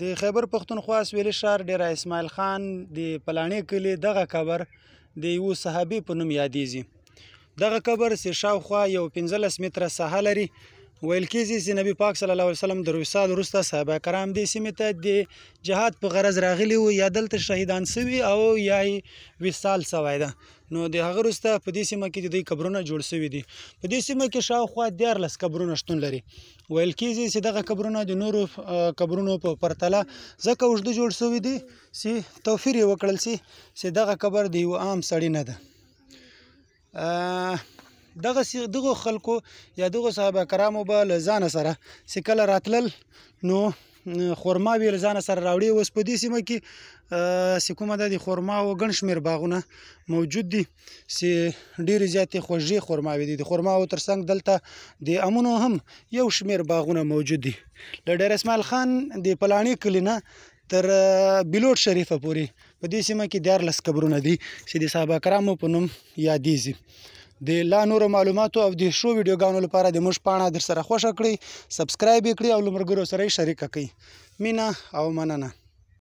د خیبر پښتونخوا سویلي ښار ډیر اسماعیل خان د پلانې کلی دغه قبر د یو صحابي په نوم یادېږي دغه قبر سي شاوخوا یو 15 متره ساحه لري ویل کېږي چې نبی پاک صلی الله علیه وسلم د وصال وروسته صحابه کرام دې سیمه ته د جهاد په غرض راغلي وو یا دلته شهیدان سوي او یا وصال سوي ده نو د هغه وروسته په دې سیمه کې د دوی قبرونه جوړ سوي دي په دې سیمه کې شاوخوا 14 قبرونه شتون لري ویل کېږي چې دغه قبرونه د نورو قبرونو په پرتله ځکه اوږده جوړ سوي دي چې توفیر یې وکړل سي چې دغه قبر د یو عام سړی نه ده دغه دغه خلکو یا دغه صحابه کرامو به لزان سره سکل راتلل نو خورما وی لزان سره راوړي وس په دې سیمه کې سکومه د خورما او ګڼ شمیر باغونه موجود دي سي ډیر زیاتې خوږې خورما وی دي خورما او ترڅنګ دلته د امونو هم یو شمیر باغونه موجود دي د ډیر اسماعیل خان د پلانی کلینا تر بلوټ شریفه پورې په دې سیمه کې 14 قبرونه دي چې د صحابه کرامو په نوم یادېږي د لا نورو معلوماتو او د شو ویډیوګانو لپاره د موږ پاڼه در سره خوښه کړئ سبسکرایب کړئ او لمرګرو سره شریک کړئ مینا او مننه